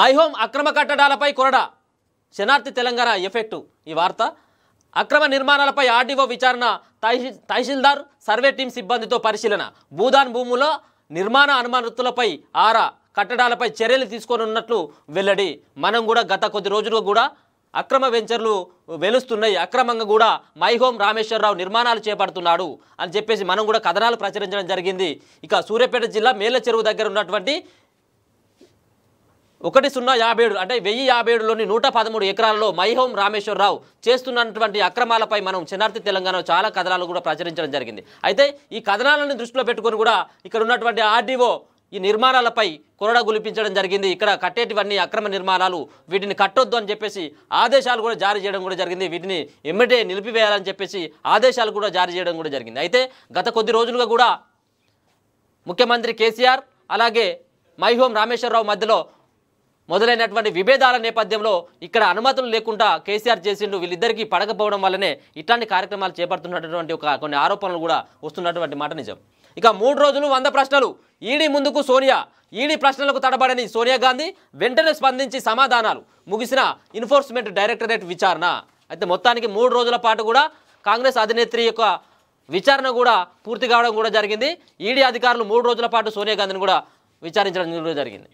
My Home అక్రమ కట్టడాలపై కొరడా శనార్థి తెలంగాణ ఎఫెక్టు ఈ వార్త అక్రమ నిర్మాణాలపై ఆర్డీఓ విచారణ తహసీల్దార్ సర్వే టీం సిబ్బందితో పరిశీలన భూదాన్ భూములో నిర్మాణ అనుమానతులపై ఆరా కట్టడాలపై చర్యలు ఉన్నట్లు వెల్లడి మనం కూడా గత కొద్ది రోజులు కూడా అక్రమ వెంచర్లు వెలుస్తున్నాయి అక్రమంగా కూడా మైహోం రామేశ్వరరావు నిర్మాణాలు చేపడుతున్నాడు అని చెప్పేసి మనం కూడా కథనాలు ప్రచురించడం జరిగింది ఇక సూర్యాపేట జిల్లా మేళ్ల చెరువు దగ్గర ఉన్నటువంటి ఒకటి సున్నా యాభై ఏడు అంటే వెయ్యి యాభై ఏడులోని నూట పదమూడు ఎకరాల్లో మైహోం రామేశ్వరరావు చేస్తున్నటువంటి అక్రమాలపై మనం చిన్నార్థి తెలంగాణలో చాలా కథనాలు కూడా ప్రచురించడం జరిగింది అయితే ఈ కథనాలను దృష్టిలో పెట్టుకుని కూడా ఇక్కడ ఉన్నటువంటి ఆర్డీఓ ఈ నిర్మాణాలపై కొరడా గులిపించడం జరిగింది ఇక్కడ కట్టేటివన్నీ అక్రమ నిర్మాణాలు వీటిని కట్టొద్దు అని చెప్పేసి ఆదేశాలు కూడా జారీ చేయడం కూడా జరిగింది వీటిని ఎమ్మెటే నిలిపివేయాలని చెప్పేసి ఆదేశాలు కూడా జారీ చేయడం కూడా జరిగింది అయితే గత కొద్ది రోజులుగా కూడా ముఖ్యమంత్రి కేసీఆర్ అలాగే మైహోం రామేశ్వరరావు మధ్యలో మొదలైనటువంటి విభేదాల నేపథ్యంలో ఇక్కడ అనుమతులు లేకుండా కేసీఆర్ చేసిండు వీళ్ళిద్దరికీ పడకపోవడం వల్లనే ఇట్లాంటి కార్యక్రమాలు చేపడుతున్నటువంటి ఒక కొన్ని ఆరోపణలు కూడా వస్తున్నటువంటి మాట నిజం ఇక మూడు రోజులు వంద ప్రశ్నలు ఈడీ ముందుకు సోనియా ఈడీ ప్రశ్నలకు తడబడని సోనియా గాంధీ వెంటనే స్పందించి సమాధానాలు ముగిసిన ఇన్ఫోర్స్మెంట్ డైరెక్టరేట్ విచారణ అయితే మొత్తానికి మూడు రోజుల పాటు కూడా కాంగ్రెస్ అధినేత్రి యొక్క విచారణ కూడా పూర్తి కావడం కూడా జరిగింది ఈడీ అధికారులు మూడు రోజుల పాటు సోనియా గాంధీని కూడా విచారించడం జరిగింది